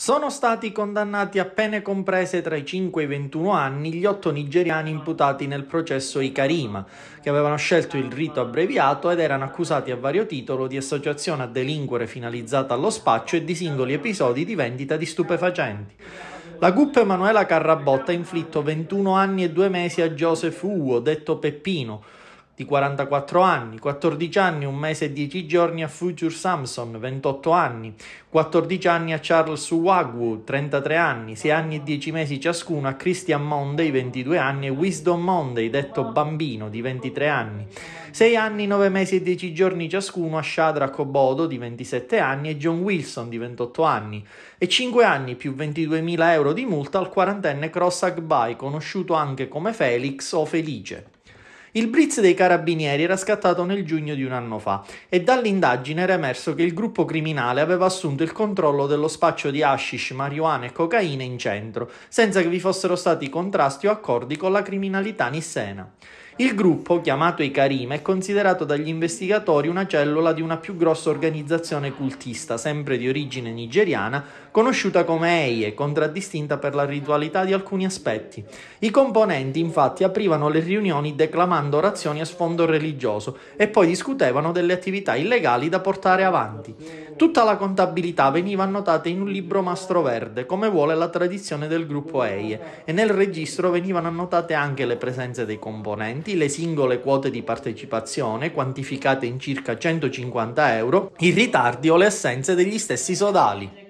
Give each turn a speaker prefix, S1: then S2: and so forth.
S1: Sono stati condannati a pene comprese tra i 5 e i 21 anni gli otto nigeriani imputati nel processo Icarima, che avevano scelto il rito abbreviato ed erano accusati a vario titolo di associazione a delinquere finalizzata allo spaccio e di singoli episodi di vendita di stupefacenti. La guppa Emanuela Carrabotta ha inflitto 21 anni e 2 mesi a Joseph Uo, detto Peppino, di 44 anni, 14 anni, un mese e 10 giorni a Future Samson, 28 anni, 14 anni a Charles Wagwood, 33 anni, 6 anni e 10 mesi ciascuno a Christian Monday, 22 anni, e Wisdom Monday, detto bambino, di 23 anni, 6 anni, 9 mesi e 10 giorni ciascuno a Shadrach Obodo, di 27 anni, e John Wilson, di 28 anni, e 5 anni più 22.000 euro di multa al quarantenne Cross Agbai, conosciuto anche come Felix o Felice. Il blitz dei carabinieri era scattato nel giugno di un anno fa e dall'indagine era emerso che il gruppo criminale aveva assunto il controllo dello spaccio di hashish, marijuana e cocaina in centro, senza che vi fossero stati contrasti o accordi con la criminalità nissena. Il gruppo, chiamato i Karim, è considerato dagli investigatori una cellula di una più grossa organizzazione cultista, sempre di origine nigeriana, conosciuta come EIE, contraddistinta per la ritualità di alcuni aspetti. I componenti, infatti, aprivano le riunioni declamando recitando orazioni a sfondo religioso e poi discutevano delle attività illegali da portare avanti. Tutta la contabilità veniva annotata in un libro mastroverde, come vuole la tradizione del gruppo EIE, e nel registro venivano annotate anche le presenze dei componenti, le singole quote di partecipazione, quantificate in circa 150 euro, i ritardi o le assenze degli stessi sodali.